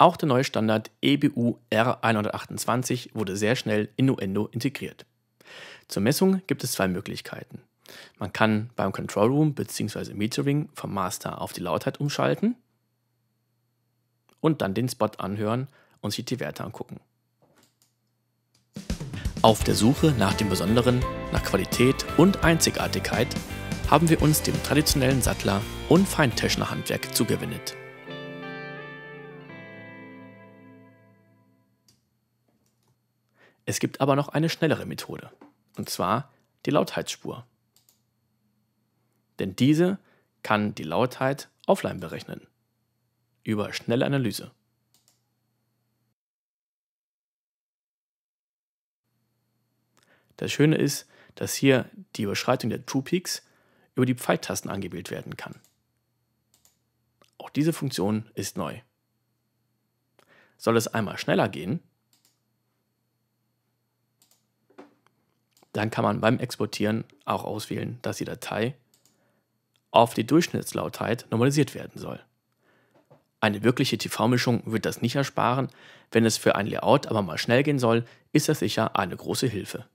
Auch der neue Standard EBU R128 wurde sehr schnell in Nuendo integriert. Zur Messung gibt es zwei Möglichkeiten. Man kann beim Control Room bzw. Metering vom Master auf die Lautheit umschalten und dann den Spot anhören und sich die Werte angucken. Auf der Suche nach dem Besonderen, nach Qualität und Einzigartigkeit haben wir uns dem traditionellen Sattler und Feinteschner Handwerk zugewendet. Es gibt aber noch eine schnellere Methode, und zwar die Lautheitsspur. Denn diese kann die Lautheit offline berechnen, über schnelle Analyse. Das Schöne ist, dass hier die Überschreitung der True Peaks über die Pfeiltasten angewählt werden kann. Auch diese Funktion ist neu. Soll es einmal schneller gehen, dann kann man beim Exportieren auch auswählen, dass die Datei auf die Durchschnittslautheit normalisiert werden soll. Eine wirkliche TV-Mischung wird das nicht ersparen, wenn es für ein Layout aber mal schnell gehen soll, ist das sicher eine große Hilfe.